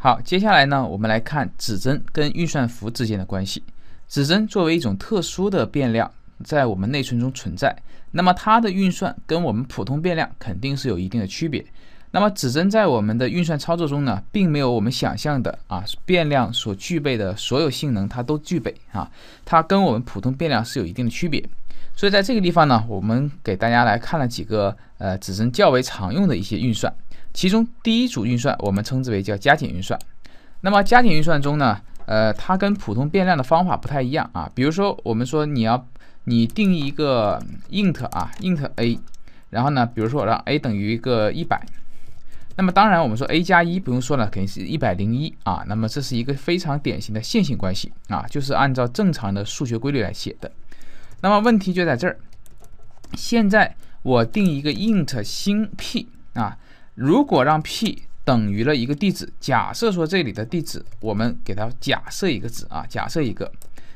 好，接下来呢，我们来看指针跟运算符之间的关系。指针作为一种特殊的变量，在我们内存中存在，那么它的运算跟我们普通变量肯定是有一定的区别。那么指针在我们的运算操作中呢，并没有我们想象的啊，变量所具备的所有性能它都具备啊，它跟我们普通变量是有一定的区别。所以在这个地方呢，我们给大家来看了几个呃，指针较为常用的一些运算。其中第一组运算我们称之为叫加减运算。那么加减运算中呢，呃，它跟普通变量的方法不太一样啊。比如说，我们说你要你定义一个 int 啊，int a，然后呢，比如说我让 a 等于一个一百。那么当然我们说 a 加一不用说了，肯定是一百零一啊。那么这是一个非常典型的线性关系啊，就是按照正常的数学规律来写的。那么问题就在这儿。现在我定一个 int 新 p 啊。如果让 p 等于了一个地址，假设说这里的地址，我们给它假设一个值啊，假设一个，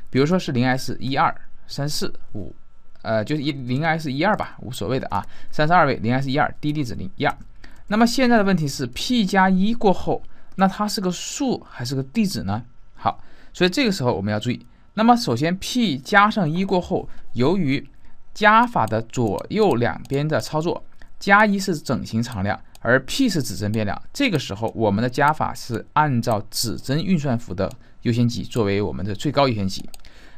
比如说是零 s 一二三四五，呃，就是一零 s 一二吧，无所谓的啊，三十二位零 s 一二低地址零一二。那么现在的问题是 p 加一过后，那它是个数还是个地址呢？好，所以这个时候我们要注意，那么首先 p 加上一过后，由于加法的左右两边的操作，加一是整形常量。而 p 是指针变量，这个时候我们的加法是按照指针运算符的优先级作为我们的最高优先级。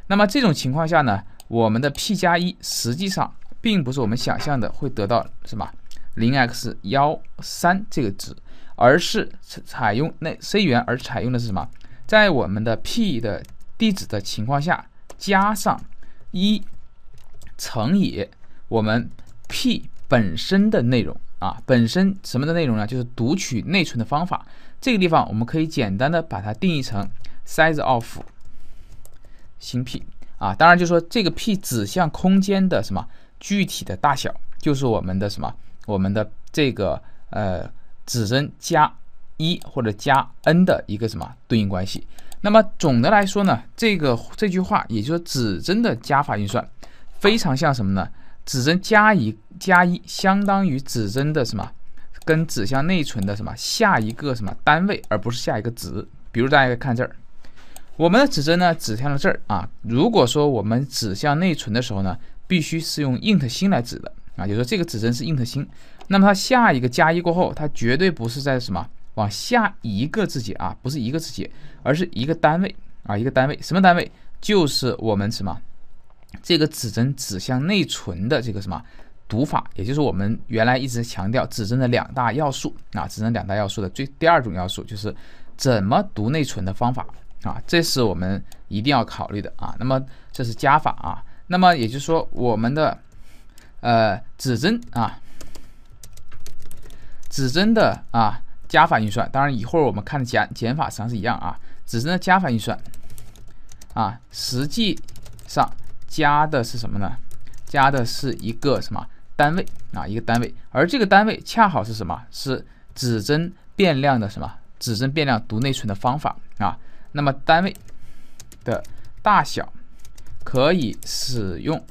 那么这种情况下呢，我们的 p 加一实际上并不是我们想象的会得到什么零 x 幺三这个值，而是采采用那 C 语言而采用的是什么？在我们的 p 的地址的情况下，加上一乘以我们 p 本身的内容。啊，本身什么的内容呢？就是读取内存的方法。这个地方我们可以简单的把它定义成 size of 新 p 啊，当然就说这个 p 指向空间的什么具体的大小，就是我们的什么我们的这个呃指针加一或者加 n 的一个什么对应关系。那么总的来说呢，这个这句话也就是指针的加法运算，非常像什么呢？指针加一加一，相当于指针的什么？跟指向内存的什么下一个什么单位，而不是下一个值。比如大家看这儿，我们的指针呢指向了这儿啊。如果说我们指向内存的时候呢，必须是用 int 星来指的啊，就是说这个指针是 int 星。那么它下一个加一过后，它绝对不是在什么往下一个字节啊，不是一个字节，而是一个单位啊，一个单位什么单位？就是我们什么？这个指针指向内存的这个什么读法，也就是我们原来一直强调指针的两大要素啊，指针两大要素的最第二种要素就是怎么读内存的方法啊，这是我们一定要考虑的啊。那么这是加法啊，那么也就是说我们的呃指针啊，指针的啊加法运算，当然一会儿我们看减减法实际上是一样啊，指针的加法运算啊，实际上。加的是什么呢？加的是一个什么单位啊？一个单位，而这个单位恰好是什么？是指针变量的什么？指针变量读内存的方法啊。那么单位的大小可以使用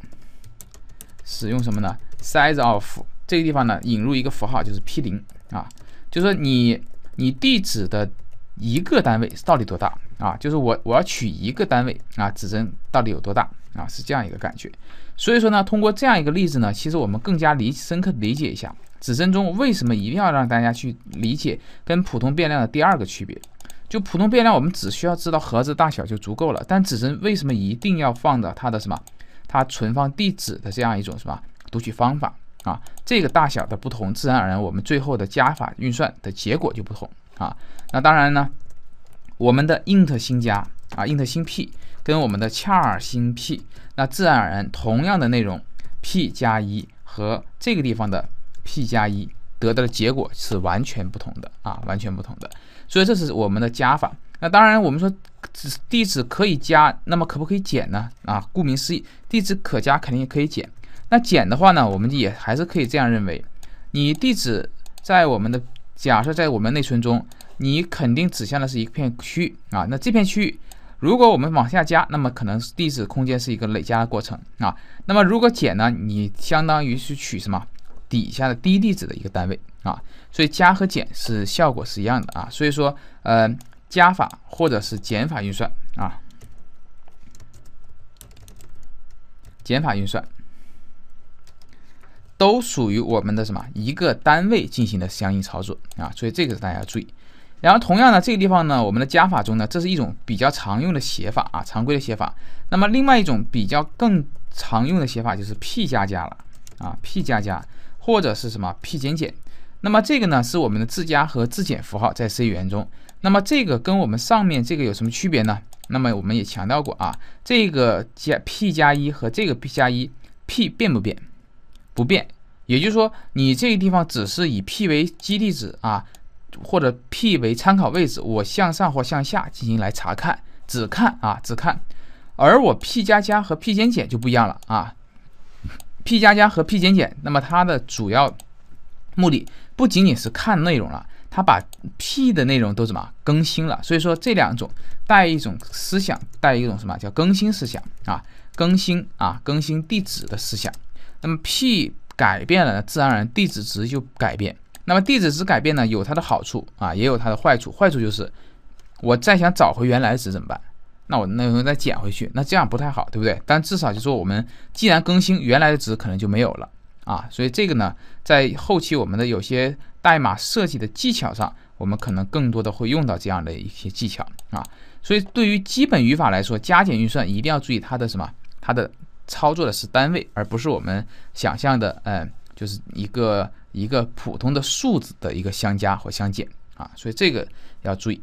使用什么呢？size of 这个地方呢，引入一个符号就是 p 零啊，就是说你你地址的一个单位到底多大啊？就是我我要取一个单位啊，指针到底有多大？啊，是这样一个感觉，所以说呢，通过这样一个例子呢，其实我们更加理深刻理解一下指针中为什么一定要让大家去理解跟普通变量的第二个区别。就普通变量，我们只需要知道盒子大小就足够了，但指针为什么一定要放到它的什么，它存放地址的这样一种什么读取方法啊？这个大小的不同，自然而然我们最后的加法运算的结果就不同啊。那当然呢，我们的 int 新加啊，int 新 p。跟我们的恰尔星 p，那自然而然，同样的内容 p 加一和这个地方的 p 加一得到的结果是完全不同的啊，完全不同的。所以这是我们的加法。那当然，我们说地址可以加，那么可不可以减呢？啊，顾名思义，地址可加，肯定也可以减。那减的话呢，我们也还是可以这样认为：你地址在我们的假设在我们内存中，你肯定指向的是一片区域啊，那这片区域。如果我们往下加，那么可能地址空间是一个累加的过程啊。那么如果减呢，你相当于是取什么底下的低地址的一个单位啊。所以加和减是效果是一样的啊。所以说，呃，加法或者是减法运算啊，减法运算都属于我们的什么一个单位进行的相应操作啊。所以这个大家注意。然后同样呢，这个地方呢，我们的加法中呢，这是一种比较常用的写法啊，常规的写法。那么另外一种比较更常用的写法就是 p 加加了啊，p 加加或者是什么 p 减减。那么这个呢是我们的自加和自减符号在 C 语言中。那么这个跟我们上面这个有什么区别呢？那么我们也强调过啊，这个加 p 加一和这个 p 加一，p 变不变？不变。也就是说你这个地方只是以 p 为基地址啊。或者 p 为参考位置，我向上或向下进行来查看，只看啊，只看。而我 p 加加和 p 减减就不一样了啊。p 加加和 p 减减，那么它的主要目的不仅仅是看内容了，它把 p 的内容都什么更新了。所以说这两种带一种思想，带一种什么叫更新思想啊？更新啊，更新地址的思想。那么 p 改变了，自然而然地址值就改变。那么地址值改变呢，有它的好处啊，也有它的坏处。坏处就是，我再想找回原来的值怎么办？那我那我再减回去？那这样不太好，对不对？但至少就说我们既然更新原来的值，可能就没有了啊。所以这个呢，在后期我们的有些代码设计的技巧上，我们可能更多的会用到这样的一些技巧啊。所以对于基本语法来说，加减运算一定要注意它的什么？它的操作的是单位，而不是我们想象的，嗯。就是一个一个普通的数字的一个相加或相减啊，所以这个要注意。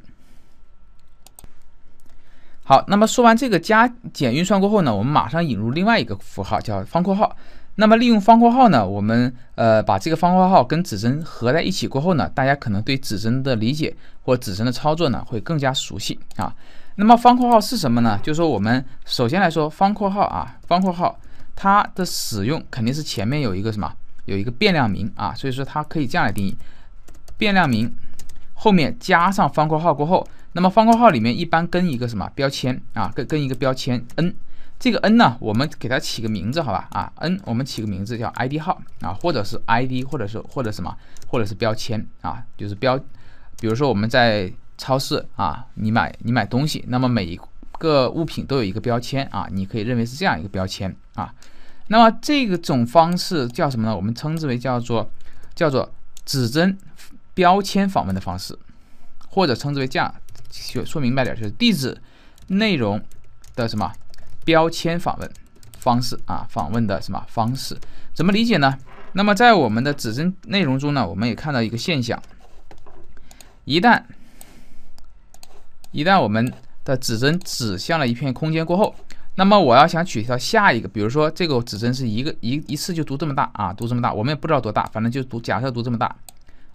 好，那么说完这个加减运算过后呢，我们马上引入另外一个符号，叫方括号。那么利用方括号呢，我们呃把这个方括号跟指针合在一起过后呢，大家可能对指针的理解或指针的操作呢会更加熟悉啊。那么方括号是什么呢？就是说我们首先来说方括号啊，方括号它的使用肯定是前面有一个什么？有一个变量名啊，所以说它可以这样来定义，变量名后面加上方括号过后，那么方括号里面一般跟一个什么标签啊，跟跟一个标签 n，这个 n 呢，我们给它起个名字好吧啊，n 我们起个名字叫 i d 号啊，或者是 i d，或者是或者什么，或者是标签啊，就是标，比如说我们在超市啊，你买你买东西，那么每一个物品都有一个标签啊，你可以认为是这样一个标签啊。那么这个种方式叫什么呢？我们称之为叫做叫做指针标签访问的方式，或者称之为这样说说明白点，就是地址内容的什么标签访问方式啊？访问的什么方式？怎么理解呢？那么在我们的指针内容中呢，我们也看到一个现象：一旦一旦我们的指针指向了一片空间过后。那么我要想取消下一个，比如说这个指针是一个一一次就读这么大啊，读这么大，我们也不知道多大，反正就读，假设读这么大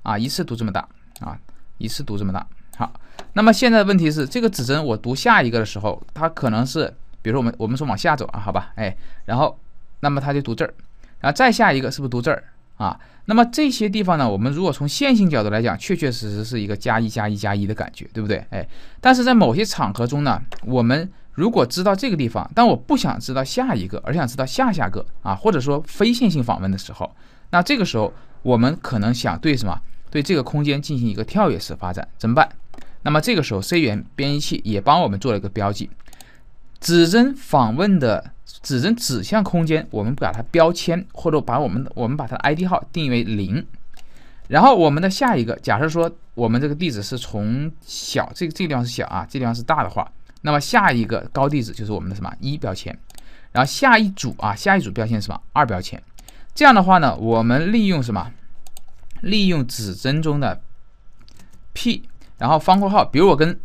啊，一次读这么大啊，一次读这么大。好，那么现在的问题是，这个指针我读下一个的时候，它可能是，比如说我们我们说往下走啊，好吧，哎，然后那么它就读这儿，然后再下一个是不是读这儿啊？那么这些地方呢，我们如果从线性角度来讲，确确实实是一个加一加一加一的感觉，对不对？哎，但是在某些场合中呢，我们如果知道这个地方，但我不想知道下一个，而想知道下下个啊，或者说非线性访问的时候，那这个时候我们可能想对什么？对这个空间进行一个跳跃式发展，怎么办？那么这个时候 C 源编译器也帮我们做了一个标记，指针访问的指针指向空间，我们把它标签或者把我们我们把它的 I D 号定义为零，然后我们的下一个，假设说我们这个地址是从小，这个这个地方是小啊，这个方是大的话。那么下一个高地址就是我们的什么一标签，然后下一组啊下一组标签什么二标签，这样的话呢，我们利用什么利用指针中的 p，然后方括号，比如我跟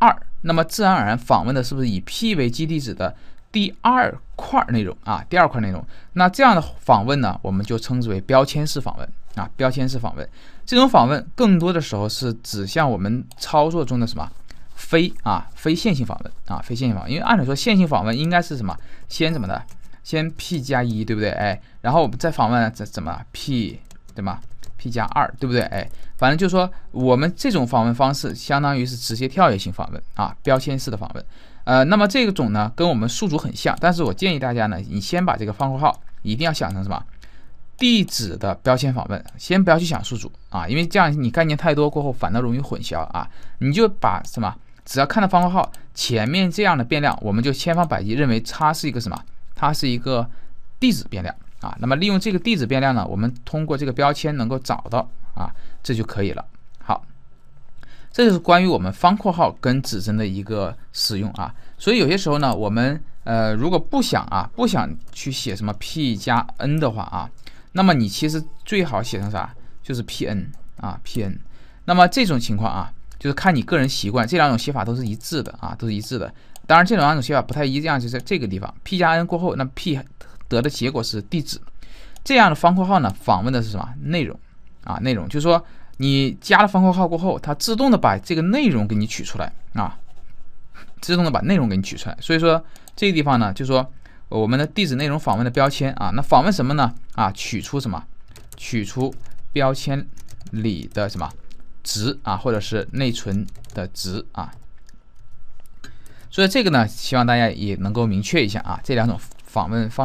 二，那么自然而然访问的是不是以 p 为基地址的第二块内容啊第二块内容？那这样的访问呢，我们就称之为标签式访问啊标签式访问，这种访问更多的时候是指向我们操作中的什么？非啊，非线性访问啊，非线性访，问，因为按理说线性访问应该是什么？先怎么的？先 p 加一，对不对？哎，然后我们再访问怎怎么 p 对吗？p 加二，对不对？哎，反正就说我们这种访问方式相当于是直接跳跃性访问啊，标签式的访问。呃，那么这个种呢，跟我们数组很像，但是我建议大家呢，你先把这个方括号一定要想成什么地址的标签访问，先不要去想数组啊，因为这样你概念太多过后反倒容易混淆啊。你就把什么？只要看到方括号前面这样的变量，我们就千方百计认为它是一个什么？它是一个地址变量啊。那么利用这个地址变量呢，我们通过这个标签能够找到啊，这就可以了。好，这就是关于我们方括号跟指针的一个使用啊。所以有些时候呢，我们呃如果不想啊不想去写什么 p 加 n 的话啊，那么你其实最好写成啥？就是 p n 啊 p n。那么这种情况啊。就是看你个人习惯，这两种写法都是一致的啊，都是一致的。当然，这两种写法不太一样，就是这个地方，p 加 n 过后，那 p 得的结果是地址，这样的方括号呢，访问的是什么内容啊？内容，就是说你加了方括号过后，它自动的把这个内容给你取出来啊，自动的把内容给你取出来。所以说这个地方呢，就是说我们的地址内容访问的标签啊，那访问什么呢？啊，取出什么？取出标签里的什么？值啊，或者是内存的值啊，所以这个呢，希望大家也能够明确一下啊，这两种访问方。